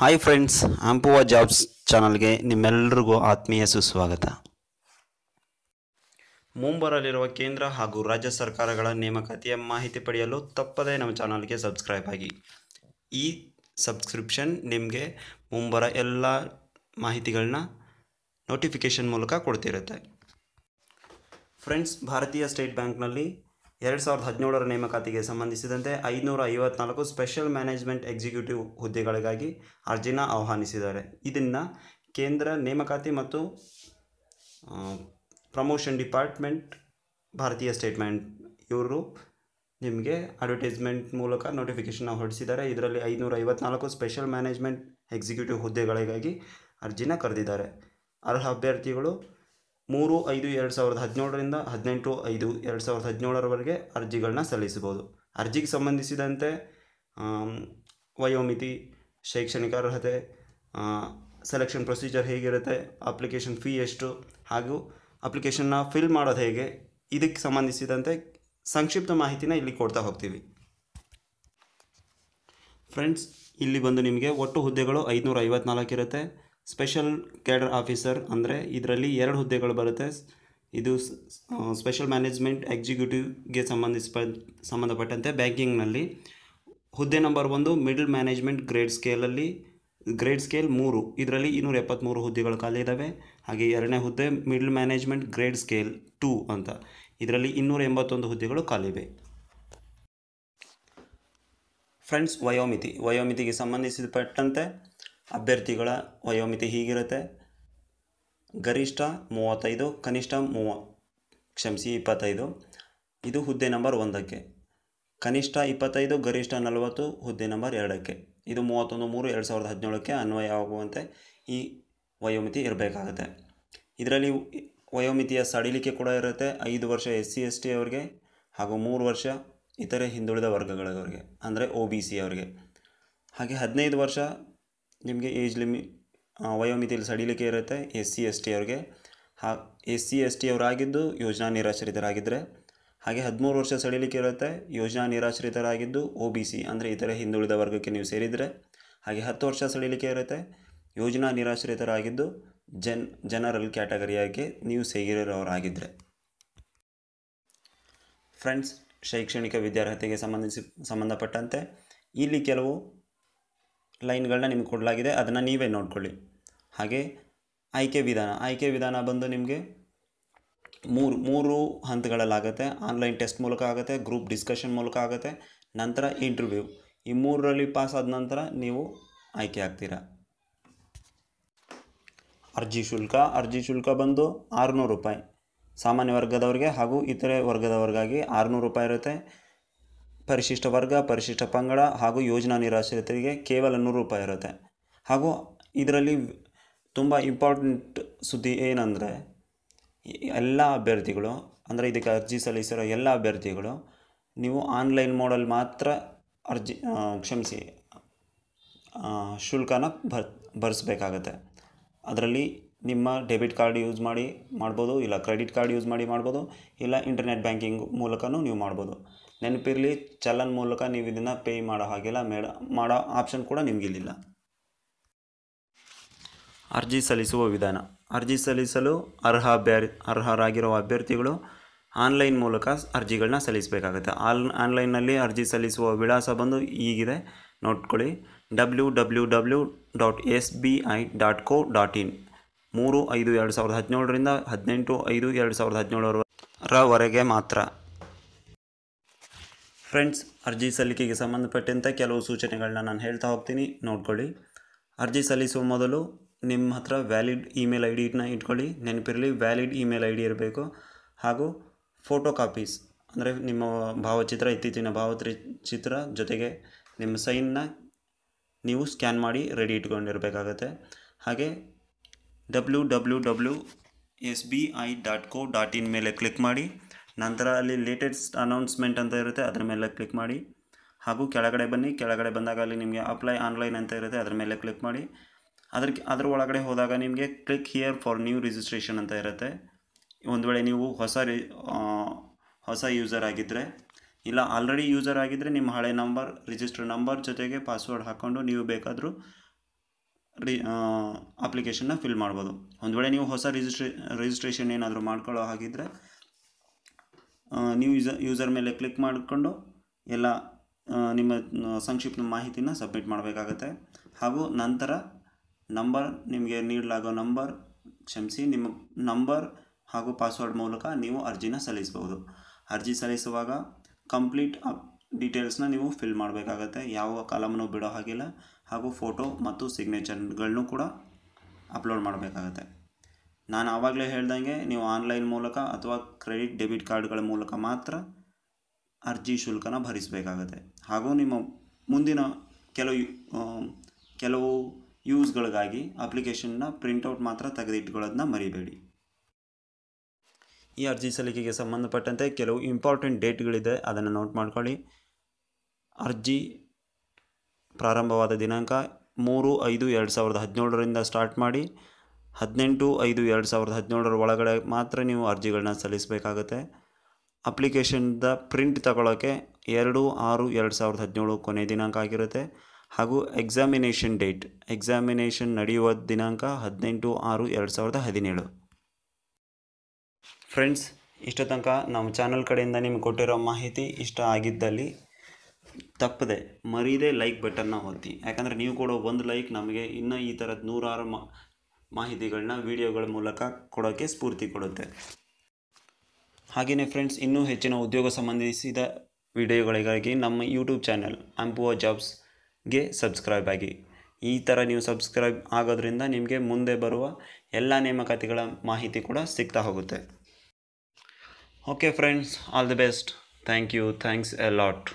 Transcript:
hi friends ಹಂಪುವ jobs ಚಾನಲ್ಗೆ ನಿಮ್ಮೆಲ್ಲರಿಗೂ ಆತ್ಮೀಯ ಸುಸ್ವಾಗತ ಮುಂಬರಲಿರುವ ಕೇಂದ್ರ ಹಾಗೂ ರಾಜ್ಯ ಸರ್ಕಾರಗಳ ನೇಮಕಾತಿಯ ಮಾಹಿತಿ ಪಡೆಯಲು ತಪ್ಪದೇ ನಮ್ಮ ಚಾನಲ್ಗೆ ಸಬ್ಸ್ಕ್ರೈಬ್ ಆಗಿ ಈ ಸಬ್ಸ್ಕ್ರಿಪ್ಷನ್ ನಿಮಗೆ ಮುಂಬರ ಎಲ್ಲ ಮಾಹಿತಿಗಳನ್ನ ನೋಟಿಫಿಕೇಷನ್ ಮೂಲಕ ಕೊಡ್ತಿರುತ್ತೆ ಫ್ರೆಂಡ್ಸ್ ಭಾರತೀಯ ಸ್ಟೇಟ್ ಬ್ಯಾಂಕ್ನಲ್ಲಿ ಎರಡು ಸಾವಿರದ ಹದಿನೇಳರ ನೇಮಕಾತಿಗೆ ಸಂಬಂಧಿಸಿದಂತೆ ಐನೂರ ಐವತ್ನಾಲ್ಕು ಸ್ಪೆಷಲ್ ಮ್ಯಾನೇಜ್ಮೆಂಟ್ ಎಕ್ಸಿಕ್ಯೂಟಿವ್ ಹುದ್ದೆಗಳಿಗಾಗಿ ಅರ್ಜಿನ ಆಹ್ವಾನಿಸಿದ್ದಾರೆ ಇದನ್ನು ಕೇಂದ್ರ ನೇಮಕಾತಿ ಮತ್ತು ಪ್ರಮೋಷನ್ ಡಿಪಾರ್ಟ್ಮೆಂಟ್ ಭಾರತೀಯ ಸ್ಟೇಟ್ಮೆಂಟ್ ಇವರು ನಿಮಗೆ ಅಡ್ವರ್ಟೈಸ್ಮೆಂಟ್ ಮೂಲಕ ನೋಟಿಫಿಕೇಶನ್ ಹೊರಡಿಸಿದ್ದಾರೆ ಇದರಲ್ಲಿ ಐನೂರ ಐವತ್ನಾಲ್ಕು ಸ್ಪೆಷಲ್ ಮ್ಯಾನೇಜ್ಮೆಂಟ್ ಎಕ್ಸಿಕ್ಯೂಟಿವ್ ಹುದ್ದೆಗಳಿಗಾಗಿ ಅರ್ಜಿನ ಕರೆದಿದ್ದಾರೆ ಅರ್ಹ ಅಭ್ಯರ್ಥಿಗಳು ಮೂರು ಐದು ಎರಡು ಸಾವಿರದ ಹದಿನೇಳರಿಂದ ಹದಿನೆಂಟು ಐದು ಎರಡು ಸಾವಿರದ ಹದಿನೇಳರವರೆಗೆ ಅರ್ಜಿಗಳನ್ನ ಸಲ್ಲಿಸಬಹುದು ಅರ್ಜಿಗೆ ಸಂಬಂಧಿಸಿದಂತೆ ವಯೋಮಿತಿ ಶೈಕ್ಷಣಿಕ ಅರ್ಹತೆ ಸೆಲೆಕ್ಷನ್ ಪ್ರೊಸೀಜರ್ ಹೇಗಿರುತ್ತೆ ಅಪ್ಲಿಕೇಶನ್ ಫೀ ಎಷ್ಟು ಹಾಗೂ ಅಪ್ಲಿಕೇಶನ್ನ ಫಿಲ್ ಮಾಡೋದು ಹೇಗೆ ಇದಕ್ಕೆ ಸಂಬಂಧಿಸಿದಂತೆ ಸಂಕ್ಷಿಪ್ತ ಮಾಹಿತಿನ ಇಲ್ಲಿ ಕೊಡ್ತಾ ಹೋಗ್ತೀವಿ ಫ್ರೆಂಡ್ಸ್ ಇಲ್ಲಿ ಬಂದು ನಿಮಗೆ ಒಟ್ಟು ಹುದ್ದೆಗಳು ಐದುನೂರ ಐವತ್ನಾಲ್ಕು ಇರುತ್ತೆ ಸ್ಪೆಷಲ್ ಕ್ಯಾಡರ್ ಆಫೀಸರ್ ಅಂದರೆ ಇದರಲ್ಲಿ ಎರಡು ಹುದ್ದೆಗಳು ಬರುತ್ತೆ ಇದು ಸ್ಪೆಷಲ್ ಮ್ಯಾನೇಜ್ಮೆಂಟ್ ಎಕ್ಸಿಕ್ಯೂಟಿವ್ಗೆ ಸಂಬಂಧಿಸಿ ಸಂಬಂಧಪಟ್ಟಂತೆ ಬ್ಯಾಂಕಿಂಗ್ನಲ್ಲಿ ಹುದ್ದೆ ನಂಬರ್ ಒಂದು ಮಿಡಲ್ ಮ್ಯಾನೇಜ್ಮೆಂಟ್ ಗ್ರೇಡ್ ಸ್ಕೇಲಲ್ಲಿ ಗ್ರೇಡ್ ಸ್ಕೇಲ್ ಮೂರು ಇದರಲ್ಲಿ ಇನ್ನೂರ ಎಪ್ಪತ್ತ್ಮೂರು ಹುದ್ದೆಗಳು ಖಾಲಿ ಇದ್ದಾವೆ ಹಾಗೆ ಎರಡನೇ ಹುದ್ದೆ middle management grade scale two ಅಂತ ಇದರಲ್ಲಿ ಇನ್ನೂರ ಎಂಬತ್ತೊಂದು ಹುದ್ದೆಗಳು ಖಾಲಿವೆ ಫ್ರೆಂಡ್ಸ್ ವಯೋಮಿತಿ ವಯೋಮಿತಿಗೆ ಸಂಬಂಧಿಸಿದಪಟ್ಟಂತೆ ಅಭ್ಯರ್ಥಿಗಳ ವಯೋಮಿತಿ ಹೀಗಿರುತ್ತೆ ಗರಿಷ್ಠ ಮೂವತ್ತೈದು ಕನಿಷ್ಠ ಮೂವ ಕ್ಷಮಿಸಿ ಇಪ್ಪತ್ತೈದು ಇದು ಹುದ್ದೆ ನಂಬರ್ ಒಂದಕ್ಕೆ ಕನಿಷ್ಠ ಇಪ್ಪತ್ತೈದು ಗರಿಷ್ಠ ನಲವತ್ತು ಹುದ್ದೆ ನಂಬರ್ ಎರಡಕ್ಕೆ ಇದು ಮೂವತ್ತೊಂದು ಮೂರು ಎರಡು ಸಾವಿರದ ಹದಿನೇಳಕ್ಕೆ ಅನ್ವಯವಾಗುವಂತೆ ಈ ವಯೋಮಿತಿ ಇರಬೇಕಾಗುತ್ತೆ ಇದರಲ್ಲಿ ವಯೋಮಿತಿಯ ಸಡಿಲಿಕೆ ಕೂಡ ಇರುತ್ತೆ ಐದು ವರ್ಷ ಎಸ್ ಸಿ ಎಸ್ ಟಿ ಅವರಿಗೆ ಹಾಗೂ ಮೂರು ವರ್ಷ ಇತರೆ ಹಿಂದುಳಿದ ವರ್ಗಗಳವರಿಗೆ ಅಂದರೆ ಒ ಬಿ ಸಿ ಅವರಿಗೆ ಹಾಗೆ ಹದಿನೈದು ವರ್ಷ ನಿಮಗೆ ಏಜ್ ಲಿಮಿ ವಯೋಮಿತಿಯಲ್ಲಿ ಸಡಿಲಿಕೆ ಇರುತ್ತೆ ಎಸ್ ಸಿ ಎಸ್ ಟಿ ಅವ್ರಿಗೆ ಹಾ ಎಸ್ ಸಿ ಎಸ್ ಟಿ ಅವರಾಗಿದ್ದು ಯೋಜನಾ ನಿರಾಶ್ರಿತರಾಗಿದ್ದರೆ ಹಾಗೆ ಹದಿಮೂರು ವರ್ಷ ಸಡಿಲಿಕೆ ಇರುತ್ತೆ ಯೋಜನಾ ನಿರಾಶ್ರಿತರಾಗಿದ್ದು ಒ ಬಿ ಸಿ ಅಂದರೆ ಇತರೆ ಹಿಂದುಳಿದ ವರ್ಗಕ್ಕೆ ನೀವು ಸೇರಿದರೆ ಹಾಗೆ ಹತ್ತು ವರ್ಷ ಸಡಿಲಿಕೆ ಇರುತ್ತೆ ಯೋಜನಾ ನಿರಾಶ್ರಿತರಾಗಿದ್ದು ಜನ್ ಜನರಲ್ ಕ್ಯಾಟಗರಿಯಾಗಿ ನೀವು ಸೇರಿರೋರಾಗಿದ್ದರೆ ಫ್ರೆಂಡ್ಸ್ ಶೈಕ್ಷಣಿಕ ವಿದ್ಯಾರ್ಹತೆಗೆ ಸಂಬಂಧಿಸಿ ಸಂಬಂಧಪಟ್ಟಂತೆ ಇಲ್ಲಿ ಕೆಲವು ಲೈನ್ಗಳನ್ನ ನಿಮಗೆ ಕೊಡಲಾಗಿದೆ ಅದನ್ನು ನೀವೇ ನೋಡ್ಕೊಳ್ಳಿ ಹಾಗೆ ಆಯ್ಕೆ ವಿಧಾನ ಆಯ್ಕೆ ವಿಧಾನ ಬಂದು ನಿಮಗೆ ಮೂರು ಮೂರು ಹಂತಗಳಲ್ಲಾಗುತ್ತೆ ಆನ್ಲೈನ್ ಟೆಸ್ಟ್ ಮೂಲಕ ಆಗುತ್ತೆ ಗ್ರೂಪ್ ಡಿಸ್ಕಷನ್ ಮೂಲಕ ಆಗುತ್ತೆ ನಂತರ ಇಂಟರ್ವ್ಯೂ ಈ ಮೂರರಲ್ಲಿ ಪಾಸ್ ಆದ ನಂತರ ನೀವು ಆಯ್ಕೆ ಆಗ್ತೀರಾ ಅರ್ಜಿ ಶುಲ್ಕ ಅರ್ಜಿ ಶುಲ್ಕ ಬಂದು ಆರುನೂರು ರೂಪಾಯಿ ಸಾಮಾನ್ಯ ವರ್ಗದವರಿಗೆ ಹಾಗೂ ಇತರೆ ವರ್ಗದವ್ರಿಗಾಗಿ ಆರುನೂರು ರೂಪಾಯಿ ಇರುತ್ತೆ ಪರಿಶಿಷ್ಟ ವರ್ಗ ಪರಿಶಿಷ್ಟ ಪಂಗಡ ಹಾಗೂ ಯೋಜನಾ ನಿರಾಶ್ರಿತರಿಗೆ ಕೇವಲ ನೂರು ರೂಪಾಯಿ ಇರುತ್ತೆ ಹಾಗೂ ಇದರಲ್ಲಿ ತುಂಬ ಇಂಪಾರ್ಟೆಂಟ್ ಸುದ್ದಿ ಏನಂದರೆ ಎಲ್ಲ ಅಭ್ಯರ್ಥಿಗಳು ಅಂದರೆ ಇದಕ್ಕೆ ಅರ್ಜಿ ಸಲ್ಲಿಸಿರೋ ಎಲ್ಲ ಅಭ್ಯರ್ಥಿಗಳು ನೀವು ಆನ್ಲೈನ್ ಮೋಡಲ್ಲಿ ಮಾತ್ರ ಅರ್ಜಿ ಕ್ಷಮಿಸಿ ಶುಲ್ಕನ ಭರ್ ಭರಿಸ್ಬೇಕಾಗತ್ತೆ ಅದರಲ್ಲಿ ನಿಮ್ಮ ಡೆಬಿಟ್ ಕಾರ್ಡ್ ಯೂಸ್ ಮಾಡಿ ಮಾಡ್ಬೋದು ಇಲ್ಲ ಕ್ರೆಡಿಟ್ ಕಾರ್ಡ್ ಯೂಸ್ ಮಾಡಿ ಮಾಡ್ಬೋದು ಇಲ್ಲ ಇಂಟರ್ನೆಟ್ ಬ್ಯಾಂಕಿಂಗ್ ಮೂಲಕನೂ ನೀವು ಮಾಡ್ಬೋದು ನೆನಪಿರಲಿ ಚಲನ್ ಮೂಲಕ ನೀವು ಇದನ್ನು ಪೇ ಮಾಡೋ ಹಾಗೆಲ್ಲ ಮೇಡ ಮಾಡೋ ಆಪ್ಷನ್ ಕೂಡ ನಿಮಗಿಲ್ಲ ಅರ್ಜಿ ಸಲ್ಲಿಸುವ ವಿಧಾನ ಅರ್ಜಿ ಸಲ್ಲಿಸಲು ಅರ್ಹ ಅಭ್ಯರ್ ಅರ್ಹರಾಗಿರುವ ಅಭ್ಯರ್ಥಿಗಳು ಆನ್ಲೈನ್ ಮೂಲಕ ಅರ್ಜಿಗಳನ್ನ ಸಲ್ಲಿಸಬೇಕಾಗುತ್ತೆ ಆಲ್ ಆನ್ಲೈನ್ನಲ್ಲಿ ಅರ್ಜಿ ಸಲ್ಲಿಸುವ ವಿಳಾಸ ಬಂದು ಈಗಿದೆ ನೋಡ್ಕೊಳ್ಳಿ W W W dot S B I dot co dot in ಮೂರು ಐದು ಎರಡು ಸಾವಿರದ ಹದಿನೇಳರಿಂದ ಹದಿನೆಂಟು ಐದು ಎರಡು ಸಾವಿರದ ಹದಿನೇಳರವರೆಗೆ ಮಾತ್ರ ಫ್ರೆಂಡ್ಸ್ ಅರ್ಜಿ ಸಲ್ಲಿಕೆಗೆ ಸಂಬಂಧಪಟ್ಟಂತೆ ಕೆಲವು ಸೂಚನೆಗಳನ್ನ ನಾನು ಹೇಳ್ತಾ ಹೋಗ್ತೀನಿ ನೋಡ್ಕೊಳ್ಳಿ ಅರ್ಜಿ ಸಲ್ಲಿಸುವ ಮೊದಲು ನಿಮ್ಮ ಹತ್ರ ವ್ಯಾಲಿಡ್ ಇಮೇಲ್ ಐ ಡಿನ ಇಟ್ಕೊಳ್ಳಿ ನೆನಪಿರಲಿ ವ್ಯಾಲಿಡ್ ಇಮೇಲ್ ಐ ಡಿ ಇರಬೇಕು ಹಾಗೂ ಫೋಟೋ ಕಾಪೀಸ್ ಅಂದರೆ ನಿಮ್ಮ ಭಾವಚಿತ್ರ ಇತ್ತೀಚಿನ ಭಾವಚಿತ್ರ ಚಿತ್ರ ಜೊತೆಗೆ ನಿಮ್ಮ ಸೈನ್ನ ನೀವು ಸ್ಕ್ಯಾನ್ ಮಾಡಿ ರೆಡಿ ಇಟ್ಕೊಂಡಿರಬೇಕಾಗತ್ತೆ ಹಾಗೆ W W W S B I dot co dot in ಮೇಲೆ ಕ್ಲಿಕ್ ಮಾಡಿ ನಂತರ ಅಲ್ಲಿ ಲೇಟೆಸ್ಟ್ ಅನೌನ್ಸ್ಮೆಂಟ್ ಅಂತ ಇರುತ್ತೆ ಅದರ ಮೇಲೆ ಕ್ಲಿಕ್ ಮಾಡಿ ಹಾಗೂ ಕೆಳಗಡೆ ಬನ್ನಿ ಕೆಳಗಡೆ ಬಂದಾಗ ಅಲ್ಲಿ ನಿಮಗೆ ಅಪ್ಲೈ ಆನ್ಲೈನ್ ಅಂತ ಇರುತ್ತೆ ಅದರ ಮೇಲೆ ಕ್ಲಿಕ್ ಮಾಡಿ ಅದಕ್ಕೆ ಅದರ ಒಳಗಡೆ ಹೋದಾಗ ನಿಮಗೆ click here for new registration ಅಂತ ಇರುತ್ತೆ ಒಂದು ವೇಳೆ ನೀವು ಹೊಸ ರಿ ಹೊಸ ಯೂಸರ್ ಆಗಿದ್ದರೆ ಇಲ್ಲ ಆಲ್ರೆಡಿ ಯೂಸರ್ ಆಗಿದ್ದರೆ ನಿಮ್ಮ ಹಳೆ ನಂಬರ್ ರಿಜಿಸ್ಟರ್ ನಂಬರ್ ಜೊತೆಗೆ ಪಾಸ್ವರ್ಡ್ ಹಾಕ್ಕೊಂಡು ನೀವು ಬೇಕಾದರೂ ರಿ ಅಪ್ಲಿಕೇಶನ್ನ ಫಿಲ್ ಮಾಡ್ಬೋದು ಒಂದು ವೇಳೆ ನೀವು ಹೊಸ ರಿಜಿಸ್ಟ್ರೇ ರಿಜಿಸ್ಟ್ರೇಷನ್ ಏನಾದರೂ ಮಾಡ್ಕೊಳ್ಳೋ ಹಾಗಿದ್ದರೆ ನೀವು ಯೂಸರ್ ಯೂಸರ್ ಮೇಲೆ ಕ್ಲಿಕ್ ಮಾಡಿಕೊಂಡು ಎಲ್ಲ ನಿಮ್ಮ ಸಂಕ್ಷಿಪ್ತ ಮಾಹಿತಿನ ಸಬ್ಮಿಟ್ ಮಾಡಬೇಕಾಗತ್ತೆ ಹಾಗೂ ನಂತರ ನಂಬರ್ ನಿಮಗೆ ನೀಡಲಾಗೋ ನಂಬರ್ ಕ್ಷಮಿಸಿ ನಿಮ್ಮ ನಂಬರ್ ಹಾಗೂ ಪಾಸ್ವರ್ಡ್ ಮೂಲಕ ನೀವು ಅರ್ಜಿನ ಸಲ್ಲಿಸಬಹುದು ಅರ್ಜಿ ಸಲ್ಲಿಸುವಾಗ ಕಂಪ್ಲೀಟ್ ಅಪ್ ಡೀಟೇಲ್ಸ್ನ ನೀವು ಫಿಲ್ ಮಾಡಬೇಕಾಗತ್ತೆ ಯಾವ ಕಾಲಮನ್ನು ಬಿಡೋ ಹಾಗಿಲ್ಲ ಹಾಗೂ ಫೋಟೋ ಮತ್ತು ಸಿಗ್ನೇಚರ್ಗಳನ್ನೂ ಕೂಡ ಅಪ್ಲೋಡ್ ಮಾಡಬೇಕಾಗತ್ತೆ ನಾನು ಆವಾಗಲೇ ಹೇಳ್ದಂಗೆ ನೀವು ಆನ್ಲೈನ್ ಮೂಲಕ ಅಥವಾ ಕ್ರೆಡಿಟ್ ಡೆಬಿಟ್ ಕಾರ್ಡ್ಗಳ ಮೂಲಕ ಮಾತ್ರ ಅರ್ಜಿ ಶುಲ್ಕನ ಭರಿಸಬೇಕಾಗತ್ತೆ ಹಾಗೂ ನಿಮ್ಮ ಮುಂದಿನ ಕೆಲವು ಕೆಲವು ಯೂಸ್ಗಳಿಗಾಗಿ ಅಪ್ಲಿಕೇಶನ್ನ ಪ್ರಿಂಟೌಟ್ ಮಾತ್ರ ತೆಗೆದಿಟ್ಕೊಳ್ಳೋದನ್ನ ಮರಿಬೇಡಿ ಈ ಅರ್ಜಿ ಸಲ್ಲಿಕೆಗೆ ಸಂಬಂಧಪಟ್ಟಂತೆ ಕೆಲವು ಇಂಪಾರ್ಟೆಂಟ್ ಡೇಟ್ಗಳಿದೆ ಅದನ್ನು ನೋಟ್ ಮಾಡ್ಕೊಳ್ಳಿ ಅರ್ಜಿ ಪ್ರಾರಂಭವಾದ ದಿನಾಂಕ ಮೂರು ಐದು ಎರಡು ಸಾವಿರದ ಹದಿನೇಳರಿಂದ ಸ್ಟಾರ್ಟ್ ಮಾಡಿ ಹದಿನೆಂಟು ಐದು ಎರಡು ಸಾವಿರದ ಹದಿನೇಳರ ಒಳಗಡೆ ಮಾತ್ರ ನೀವು ಅರ್ಜಿಗಳನ್ನ ಸಲ್ಲಿಸಬೇಕಾಗತ್ತೆ ಅಪ್ಲಿಕೇಶನ್ದ ಪ್ರಿಂಟ್ ತಗೊಳ್ಳೋಕ್ಕೆ ಎರಡು ಆರು ಎರಡು ಸಾವಿರದ ಹದಿನೇಳು ಕೊನೆ ದಿನಾಂಕ ಆಗಿರುತ್ತೆ ಹಾಗೂ ಎಕ್ಸಾಮಿನೇಷನ್ ಡೇಟ್ ಎಕ್ಸಾಮಿನೇಷನ್ ನಡೆಯುವ ದಿನಾಂಕ ಹದಿನೆಂಟು ಆರು ಎರಡು ಸಾವಿರದ ಹದಿನೇಳು ಫ್ರೆಂಡ್ಸ್ ಇಷ್ಟ ತನಕ ನಮ್ಮ ಚಾನಲ್ ಕಡೆಯಿಂದ ನಿಮ್ಗೆ ಕೊಟ್ಟಿರೋ ಮಾಹಿತಿ ಇಷ್ಟ ಆಗಿದ್ದಲ್ಲಿ ತಪ್ಪದೆ ಮರೀದೇ ಲೈಕ್ ಬಟನ್ನ ಒತ್ತಿ ಯಾಕಂದರೆ ನೀವು ಕೊಡೋ ಒಂದು ಲೈಕ್ ನಮಗೆ ಇನ್ನೂ ಈ ಥರದ ನೂರಾರು ಮ ಮಾಹಿತಿಗಳನ್ನ ವಿಡಿಯೋಗಳ ಮೂಲಕ ಕೊಡೋಕ್ಕೆ ಸ್ಫೂರ್ತಿ ಕೊಡುತ್ತೆ ಹಾಗೆಯೇ ಫ್ರೆಂಡ್ಸ್ ಇನ್ನೂ ಹೆಚ್ಚಿನ ಉದ್ಯೋಗ ಸಂಬಂಧಿಸಿದ ವಿಡಿಯೋಗಳಿಗಾಗಿ ನಮ್ಮ ಯೂಟ್ಯೂಬ್ ಚಾನಲ್ ಅಂಪುವ ಜಾಬ್ಸ್ಗೆ ಸಬ್ಸ್ಕ್ರೈಬ್ ಆಗಿ ಈ ಥರ ನೀವು ಸಬ್ಸ್ಕ್ರೈಬ್ ಆಗೋದ್ರಿಂದ ನಿಮಗೆ ಮುಂದೆ ಬರುವ ಎಲ್ಲ ನೇಮಕಾತಿಗಳ ಮಾಹಿತಿ ಕೂಡ ಸಿಗ್ತಾ ಹೋಗುತ್ತೆ okay friends all the best thank you thanks a lot